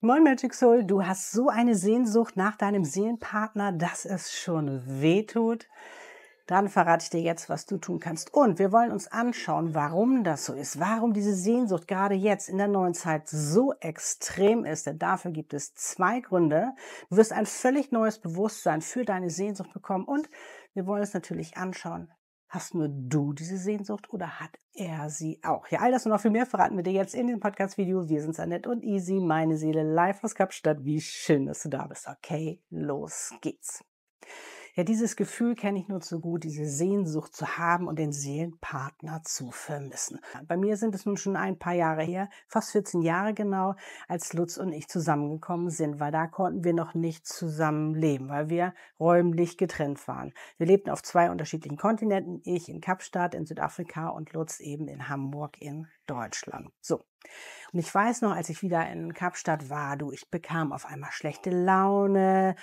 Moin Magic Soul, du hast so eine Sehnsucht nach deinem Seelenpartner, dass es schon weh tut. Dann verrate ich dir jetzt, was du tun kannst. Und wir wollen uns anschauen, warum das so ist, warum diese Sehnsucht gerade jetzt in der neuen Zeit so extrem ist. Denn dafür gibt es zwei Gründe. Du wirst ein völlig neues Bewusstsein für deine Sehnsucht bekommen und wir wollen es natürlich anschauen, Hast nur du diese Sehnsucht oder hat er sie auch? Ja, all das und noch viel mehr verraten wir dir jetzt in dem Podcast-Video. Wir sind Annette und Easy, meine Seele, live aus Kapstadt. Wie schön, dass du da bist. Okay, los geht's. Ja, dieses Gefühl kenne ich nur zu gut, diese Sehnsucht zu haben und den Seelenpartner zu vermissen. Bei mir sind es nun schon ein paar Jahre her, fast 14 Jahre genau, als Lutz und ich zusammengekommen sind, weil da konnten wir noch nicht zusammenleben, weil wir räumlich getrennt waren. Wir lebten auf zwei unterschiedlichen Kontinenten, ich in Kapstadt in Südafrika und Lutz eben in Hamburg in Deutschland. So. Und ich weiß noch, als ich wieder in Kapstadt war, du, ich bekam auf einmal schlechte Laune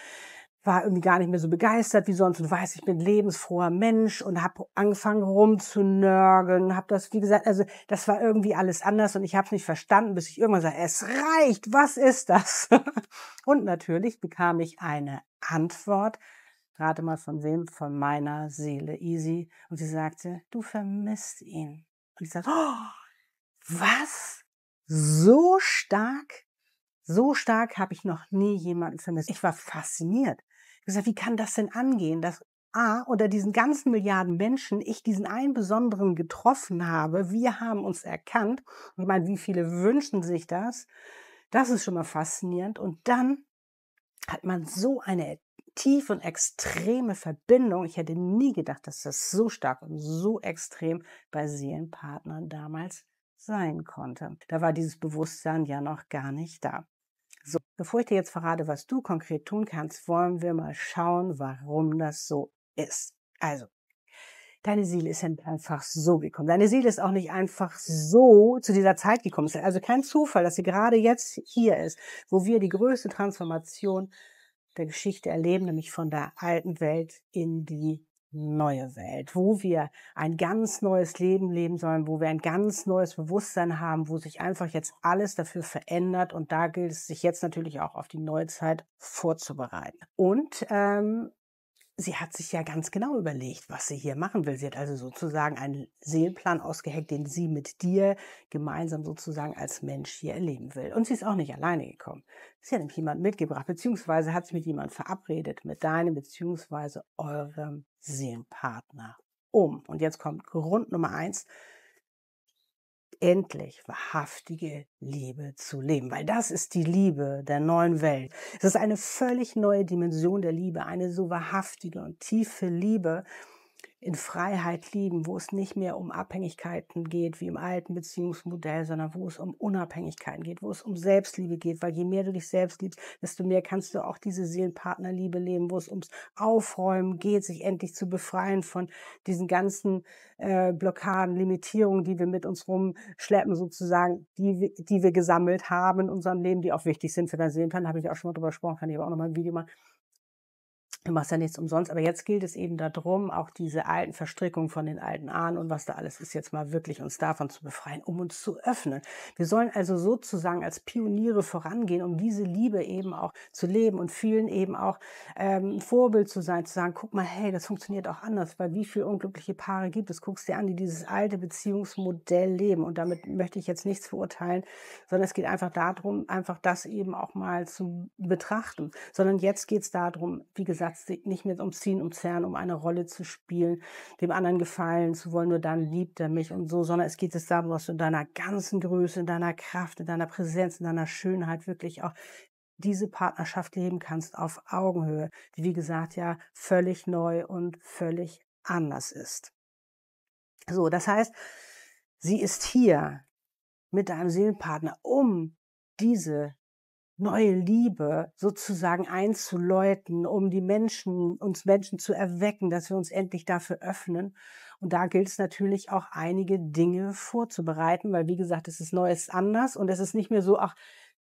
war irgendwie gar nicht mehr so begeistert wie sonst und weiß, ich bin lebensfroher Mensch und habe angefangen rumzunörgeln, habe das, wie gesagt, also das war irgendwie alles anders und ich habe es nicht verstanden, bis ich irgendwann sage, es reicht, was ist das? und natürlich bekam ich eine Antwort, rate mal von wem, von meiner Seele, Easy, und sie sagte, du vermisst ihn. Und ich sagte, oh, was? So stark? So stark habe ich noch nie jemanden vermisst. Ich war fasziniert gesagt, wie kann das denn angehen, dass A, unter diesen ganzen Milliarden Menschen ich diesen einen besonderen getroffen habe. Wir haben uns erkannt. Ich meine, wie viele wünschen sich das? Das ist schon mal faszinierend. Und dann hat man so eine tiefe und extreme Verbindung. Ich hätte nie gedacht, dass das so stark und so extrem bei Seelenpartnern damals sein konnte. Da war dieses Bewusstsein ja noch gar nicht da. So, bevor ich dir jetzt verrate, was du konkret tun kannst, wollen wir mal schauen, warum das so ist. Also, deine Seele ist nicht einfach so gekommen. Deine Seele ist auch nicht einfach so zu dieser Zeit gekommen. Es ist also kein Zufall, dass sie gerade jetzt hier ist, wo wir die größte Transformation der Geschichte erleben, nämlich von der alten Welt in die neue Welt, wo wir ein ganz neues Leben leben sollen, wo wir ein ganz neues Bewusstsein haben, wo sich einfach jetzt alles dafür verändert. Und da gilt es sich jetzt natürlich auch auf die neue Zeit vorzubereiten. Und ähm, sie hat sich ja ganz genau überlegt, was sie hier machen will. Sie hat also sozusagen einen Seelenplan ausgeheckt, den sie mit dir gemeinsam sozusagen als Mensch hier erleben will. Und sie ist auch nicht alleine gekommen. Sie hat nämlich jemand mitgebracht, beziehungsweise hat sich mit jemand verabredet, mit deinem beziehungsweise eurem Seelenpartner um. Und jetzt kommt Grund Nummer eins, endlich wahrhaftige Liebe zu leben, weil das ist die Liebe der neuen Welt. Es ist eine völlig neue Dimension der Liebe, eine so wahrhaftige und tiefe Liebe, in Freiheit lieben, wo es nicht mehr um Abhängigkeiten geht, wie im alten Beziehungsmodell, sondern wo es um Unabhängigkeiten geht, wo es um Selbstliebe geht, weil je mehr du dich selbst liebst, desto mehr kannst du auch diese Seelenpartnerliebe leben, wo es ums Aufräumen geht, sich endlich zu befreien von diesen ganzen äh, Blockaden, Limitierungen, die wir mit uns rumschleppen sozusagen, die, die wir gesammelt haben in unserem Leben, die auch wichtig sind für dein Seelenplan, habe ich auch schon mal drüber gesprochen, kann ich aber auch nochmal ein Video machen du machst ja nichts umsonst, aber jetzt gilt es eben darum, auch diese alten Verstrickungen von den alten Ahnen und was da alles ist, jetzt mal wirklich uns davon zu befreien, um uns zu öffnen. Wir sollen also sozusagen als Pioniere vorangehen, um diese Liebe eben auch zu leben und vielen eben auch ähm, Vorbild zu sein, zu sagen, guck mal, hey, das funktioniert auch anders, weil wie viele unglückliche Paare gibt es, guckst dir an, die dieses alte Beziehungsmodell leben und damit möchte ich jetzt nichts verurteilen, sondern es geht einfach darum, einfach das eben auch mal zu betrachten, sondern jetzt geht es darum, wie gesagt, Herz nicht mehr umziehen, Ziehen, Zerren, um eine Rolle zu spielen, dem anderen gefallen zu wollen, nur dann liebt er mich und so, sondern es geht es darum, was du in deiner ganzen Größe, in deiner Kraft, in deiner Präsenz, in deiner Schönheit wirklich auch diese Partnerschaft leben kannst auf Augenhöhe, die wie gesagt ja völlig neu und völlig anders ist. So, das heißt, sie ist hier mit deinem Seelenpartner, um diese neue Liebe sozusagen einzuläuten, um die Menschen, uns Menschen zu erwecken, dass wir uns endlich dafür öffnen. Und da gilt es natürlich auch einige Dinge vorzubereiten, weil wie gesagt, es ist Neues anders und es ist nicht mehr so, ach,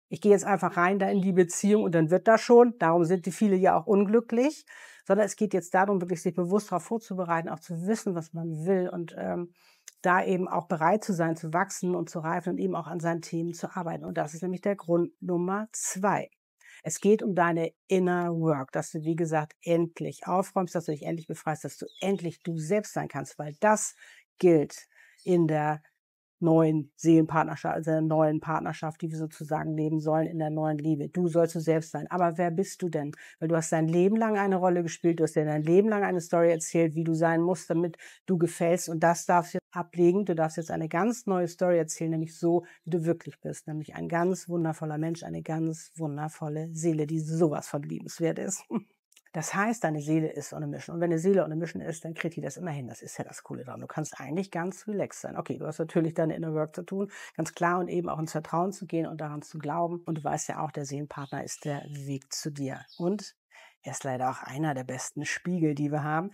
ich gehe jetzt einfach rein da in die Beziehung und dann wird das schon. Darum sind die viele ja auch unglücklich, sondern es geht jetzt darum, wirklich sich bewusst darauf vorzubereiten, auch zu wissen, was man will und ähm, da eben auch bereit zu sein, zu wachsen und zu reifen und eben auch an seinen Themen zu arbeiten. Und das ist nämlich der Grund Nummer zwei. Es geht um deine Inner Work, dass du, wie gesagt, endlich aufräumst, dass du dich endlich befreist, dass du endlich du selbst sein kannst, weil das gilt in der neuen Seelenpartnerschaft, also der neuen Partnerschaft, die wir sozusagen leben sollen, in der neuen Liebe. Du sollst du selbst sein. Aber wer bist du denn? Weil du hast dein Leben lang eine Rolle gespielt, du hast dir dein Leben lang eine Story erzählt, wie du sein musst, damit du gefällst. Und das darfst du jetzt ablegen. Du darfst jetzt eine ganz neue Story erzählen, nämlich so, wie du wirklich bist. Nämlich ein ganz wundervoller Mensch, eine ganz wundervolle Seele, die sowas von liebenswert ist. Das heißt, deine Seele ist ohne a mission. Und wenn eine Seele ohne a mission ist, dann kriegt die das immer hin. Das ist ja das Coole daran. Du kannst eigentlich ganz relaxed sein. Okay, du hast natürlich deine Inner Work zu tun, ganz klar und eben auch ins Vertrauen zu gehen und daran zu glauben. Und du weißt ja auch, der Seelenpartner ist der Weg zu dir. Und er ist leider auch einer der besten Spiegel, die wir haben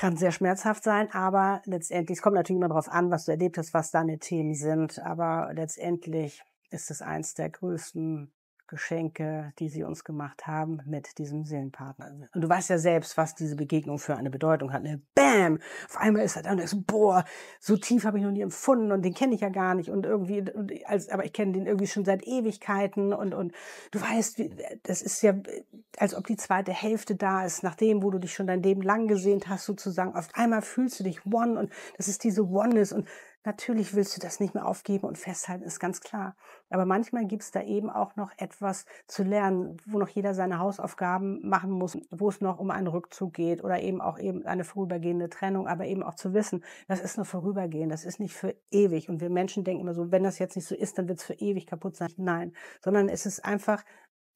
kann sehr schmerzhaft sein, aber letztendlich, es kommt natürlich immer darauf an, was du erlebt hast, was deine Themen sind, aber letztendlich ist es eins der größten Geschenke, die sie uns gemacht haben mit diesem Seelenpartner. Und du weißt ja selbst, was diese Begegnung für eine Bedeutung hat. Ne? Bam! Auf einmal ist er da und ist, boah, so tief habe ich noch nie empfunden und den kenne ich ja gar nicht und irgendwie, und als, aber ich kenne den irgendwie schon seit Ewigkeiten und, und du weißt, das ist ja, als ob die zweite Hälfte da ist, nachdem, wo du dich schon dein Leben lang gesehnt hast, sozusagen. Auf einmal fühlst du dich one und das ist diese Oneness und Natürlich willst du das nicht mehr aufgeben und festhalten, ist ganz klar. Aber manchmal gibt es da eben auch noch etwas zu lernen, wo noch jeder seine Hausaufgaben machen muss, wo es noch um einen Rückzug geht oder eben auch eben eine vorübergehende Trennung, aber eben auch zu wissen, das ist nur vorübergehend, das ist nicht für ewig. Und wir Menschen denken immer so, wenn das jetzt nicht so ist, dann wird es für ewig kaputt sein. Nein, sondern es ist einfach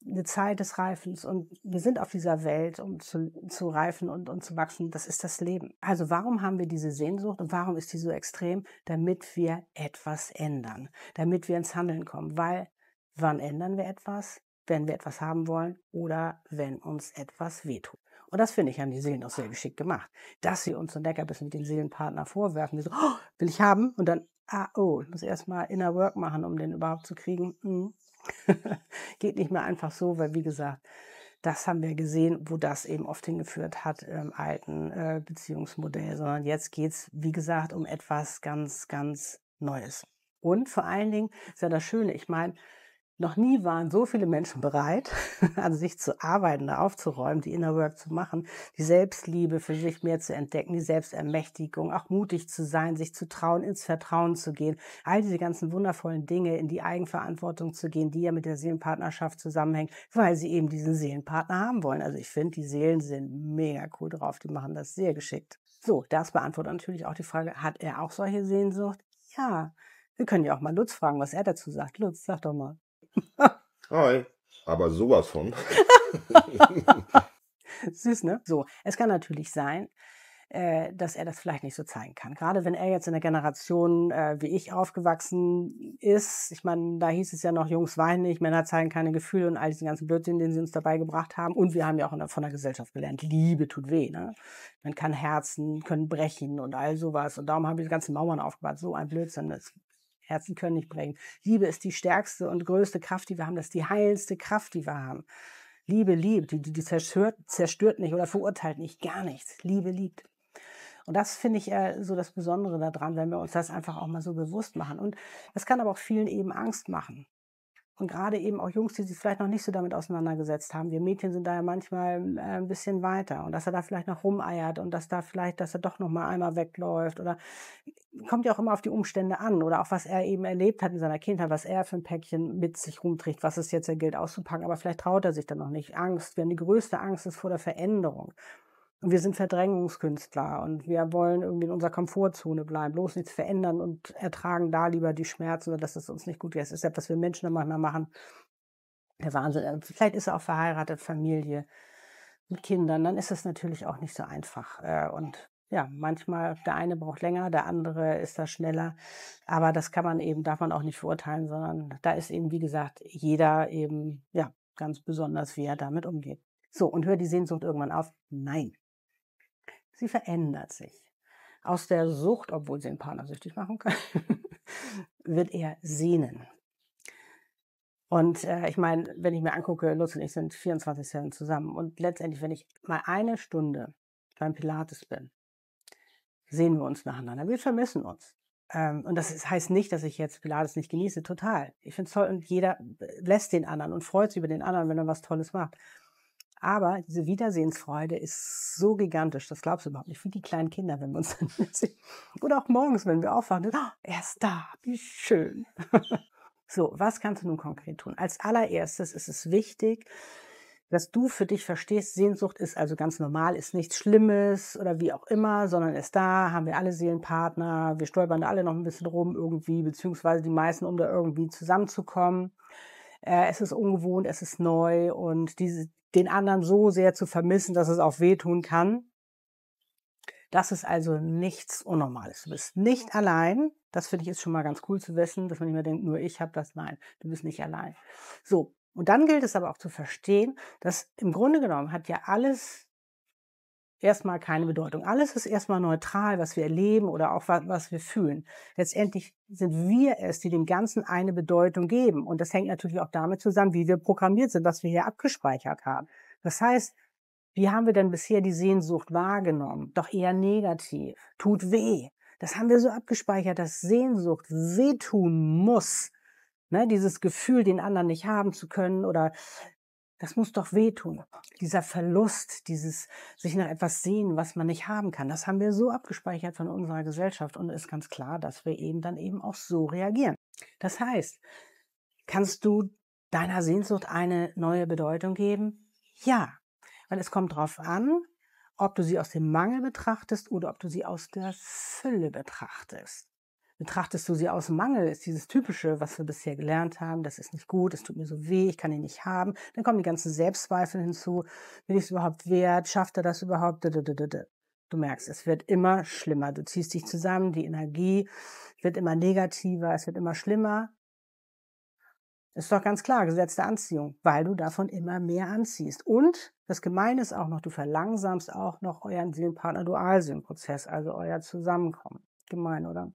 eine Zeit des Reifens und wir sind auf dieser Welt, um zu, zu reifen und, und zu wachsen. Das ist das Leben. Also warum haben wir diese Sehnsucht und warum ist die so extrem? Damit wir etwas ändern, damit wir ins Handeln kommen. Weil wann ändern wir etwas? Wenn wir etwas haben wollen oder wenn uns etwas wehtut. Und das finde ich, haben die Seelen auch sehr geschickt gemacht. Dass sie uns so ein Leckerbissen mit dem Seelenpartner vorwerfen, die so, oh, will ich haben? Und dann, ah, oh, ich muss erstmal Inner Work machen, um den überhaupt zu kriegen. Hm, Geht nicht mehr einfach so, weil wie gesagt, das haben wir gesehen, wo das eben oft hingeführt hat im alten äh, Beziehungsmodell, sondern jetzt geht es, wie gesagt, um etwas ganz, ganz Neues. Und vor allen Dingen ist ja das Schöne, ich meine, noch nie waren so viele Menschen bereit, an sich zu arbeiten, da aufzuräumen, die Inner Work zu machen, die Selbstliebe für sich mehr zu entdecken, die Selbstermächtigung, auch mutig zu sein, sich zu trauen, ins Vertrauen zu gehen, all diese ganzen wundervollen Dinge in die Eigenverantwortung zu gehen, die ja mit der Seelenpartnerschaft zusammenhängen, weil sie eben diesen Seelenpartner haben wollen. Also ich finde, die Seelen sind mega cool drauf, die machen das sehr geschickt. So, das beantwortet natürlich auch die Frage, hat er auch solche Sehnsucht? Ja. Wir können ja auch mal Lutz fragen, was er dazu sagt. Lutz, sag doch mal. Hi. Aber sowas von. Süß, ne? So, es kann natürlich sein, äh, dass er das vielleicht nicht so zeigen kann. Gerade wenn er jetzt in der Generation äh, wie ich aufgewachsen ist, ich meine, da hieß es ja noch, Jungs weinen nicht, Männer zeigen keine Gefühle und all diesen ganzen Blödsinn, den sie uns dabei gebracht haben. Und wir haben ja auch der, von der Gesellschaft gelernt, Liebe tut weh. Ne? Man kann Herzen, können brechen und all sowas. Und darum haben wir die ganzen Mauern aufgebaut. So ein Blödsinn, das Herzen können nicht brechen. Liebe ist die stärkste und größte Kraft, die wir haben. Das ist die heilendste Kraft, die wir haben. Liebe liebt, die, die zerstört, zerstört nicht oder verurteilt nicht, gar nichts. Liebe liebt. Und das finde ich äh, so das Besondere daran, wenn wir uns das einfach auch mal so bewusst machen. Und das kann aber auch vielen eben Angst machen. Und gerade eben auch Jungs, die sich vielleicht noch nicht so damit auseinandergesetzt haben. Wir Mädchen sind da ja manchmal äh, ein bisschen weiter. Und dass er da vielleicht noch rumeiert und dass da vielleicht, dass er doch noch mal einmal wegläuft oder kommt ja auch immer auf die Umstände an oder auch was er eben erlebt hat in seiner Kindheit, was er für ein Päckchen mit sich rumträgt, was es jetzt ja gilt auszupacken. Aber vielleicht traut er sich dann noch nicht. Angst, wir haben die größte Angst ist vor der Veränderung wir sind Verdrängungskünstler und wir wollen irgendwie in unserer Komfortzone bleiben, bloß nichts verändern und ertragen da lieber die Schmerzen oder dass es uns nicht gut geht. Es ist ja, was wir Menschen manchmal machen. Der Wahnsinn. Also vielleicht ist er auch verheiratet, Familie mit Kindern. Dann ist es natürlich auch nicht so einfach. Äh, und ja, manchmal der eine braucht länger, der andere ist da schneller. Aber das kann man eben, darf man auch nicht verurteilen, sondern da ist eben, wie gesagt, jeder eben, ja, ganz besonders, wie er damit umgeht. So, und hört die Sehnsucht irgendwann auf? Nein. Sie verändert sich. Aus der Sucht, obwohl sie einen Partner süchtig machen kann, wird er sehnen. Und äh, ich meine, wenn ich mir angucke, Lutz und ich sind 24 Stunden zusammen. Und letztendlich, wenn ich mal eine Stunde beim Pilates bin, sehen wir uns nacheinander. Wir vermissen uns. Ähm, und das ist, heißt nicht, dass ich jetzt Pilates nicht genieße. Total. Ich finde es toll und jeder äh, lässt den anderen und freut sich über den anderen, wenn er was Tolles macht. Aber diese Wiedersehensfreude ist so gigantisch, das glaubst du überhaupt nicht. Wie die kleinen Kinder, wenn wir uns dann sehen. Oder auch morgens, wenn wir aufwachen. Oh, er ist da, wie schön. so, was kannst du nun konkret tun? Als allererstes ist es wichtig, dass du für dich verstehst, Sehnsucht ist also ganz normal, ist nichts Schlimmes oder wie auch immer, sondern ist da, haben wir alle Seelenpartner, wir stolpern da alle noch ein bisschen rum irgendwie, beziehungsweise die meisten, um da irgendwie zusammenzukommen äh, es ist ungewohnt, es ist neu und diese, den anderen so sehr zu vermissen, dass es auch wehtun kann. Das ist also nichts Unnormales. Du bist nicht allein. Das finde ich ist schon mal ganz cool zu wissen, dass man nicht mehr denkt, nur ich habe das. Nein, du bist nicht allein. So, und dann gilt es aber auch zu verstehen, dass im Grunde genommen hat ja alles erstmal keine Bedeutung. Alles ist erstmal neutral, was wir erleben oder auch was, wir fühlen. Letztendlich sind wir es, die dem Ganzen eine Bedeutung geben. Und das hängt natürlich auch damit zusammen, wie wir programmiert sind, was wir hier abgespeichert haben. Das heißt, wie haben wir denn bisher die Sehnsucht wahrgenommen? Doch eher negativ. Tut weh. Das haben wir so abgespeichert, dass Sehnsucht wehtun muss. Ne, dieses Gefühl, den anderen nicht haben zu können oder das muss doch wehtun. Dieser Verlust, dieses sich nach etwas sehen, was man nicht haben kann, das haben wir so abgespeichert von unserer Gesellschaft und ist ganz klar, dass wir eben dann eben auch so reagieren. Das heißt, kannst du deiner Sehnsucht eine neue Bedeutung geben? Ja, weil es kommt darauf an, ob du sie aus dem Mangel betrachtest oder ob du sie aus der Fülle betrachtest. Betrachtest du sie aus Mangel, ist dieses Typische, was wir bisher gelernt haben, das ist nicht gut, es tut mir so weh, ich kann ihn nicht haben. Dann kommen die ganzen Selbstzweifel hinzu, bin ich es überhaupt wert, schafft er das überhaupt? Du merkst, es wird immer schlimmer, du ziehst dich zusammen, die Energie wird immer negativer, es wird immer schlimmer. Ist doch ganz klar, gesetzte Anziehung, weil du davon immer mehr anziehst. Und das Gemeine ist auch noch, du verlangsamst auch noch euren seelenpartner prozess also euer Zusammenkommen. Gemein, oder?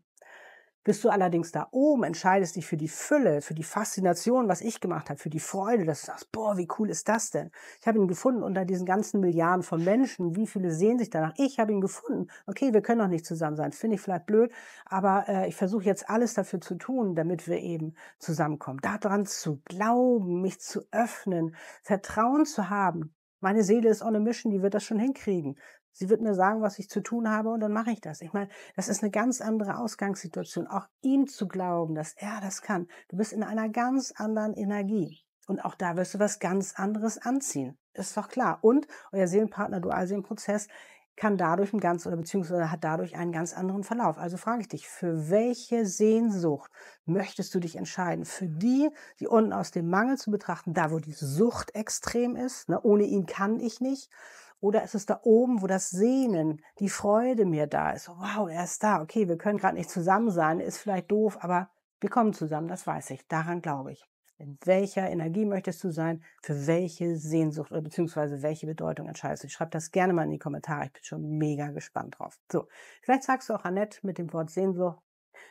Bist du allerdings da oben, entscheidest dich für die Fülle, für die Faszination, was ich gemacht habe, für die Freude, dass du sagst, boah, wie cool ist das denn? Ich habe ihn gefunden unter diesen ganzen Milliarden von Menschen. Wie viele sehen sich danach? Ich habe ihn gefunden. Okay, wir können noch nicht zusammen sein. Finde ich vielleicht blöd, aber äh, ich versuche jetzt alles dafür zu tun, damit wir eben zusammenkommen. Daran zu glauben, mich zu öffnen, Vertrauen zu haben, meine Seele ist on a mission, die wird das schon hinkriegen. Sie wird mir sagen, was ich zu tun habe und dann mache ich das. Ich meine, das ist eine ganz andere Ausgangssituation. Auch ihm zu glauben, dass er das kann. Du bist in einer ganz anderen Energie. Und auch da wirst du was ganz anderes anziehen. Ist doch klar. Und euer Seelenpartner, Dualseelenprozess, kann dadurch ein ganz oder beziehungsweise hat dadurch einen ganz anderen Verlauf. Also frage ich dich, für welche Sehnsucht möchtest du dich entscheiden? Für die, die unten aus dem Mangel zu betrachten, da wo die Sucht extrem ist, ne, ohne ihn kann ich nicht, oder ist es da oben, wo das Sehnen, die Freude mir da ist? Wow, er ist da. Okay, wir können gerade nicht zusammen sein, ist vielleicht doof, aber wir kommen zusammen, das weiß ich. Daran glaube ich. In welcher Energie möchtest du sein? Für welche Sehnsucht oder äh, beziehungsweise welche Bedeutung entscheidest du? Schreib das gerne mal in die Kommentare. Ich bin schon mega gespannt drauf. So, vielleicht sagst du auch Annette mit dem Wort Sehnsucht,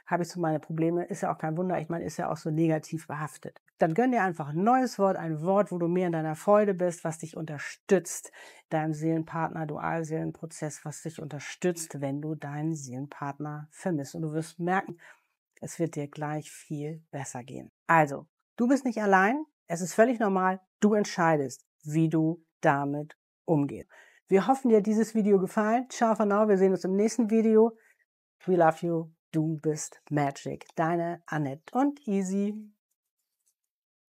habe ich so meine Probleme, ist ja auch kein Wunder, ich meine, ist ja auch so negativ behaftet. Dann gönn dir einfach ein neues Wort, ein Wort, wo du mehr in deiner Freude bist, was dich unterstützt, deinem Seelenpartner, Dualseelenprozess, was dich unterstützt, wenn du deinen Seelenpartner vermisst. Und du wirst merken, es wird dir gleich viel besser gehen. Also, du bist nicht allein, es ist völlig normal, du entscheidest, wie du damit umgehst. Wir hoffen, dir hat dieses Video gefallen. Ciao for now, wir sehen uns im nächsten Video. We love you. Du bist Magic. Deine Annette und Easy.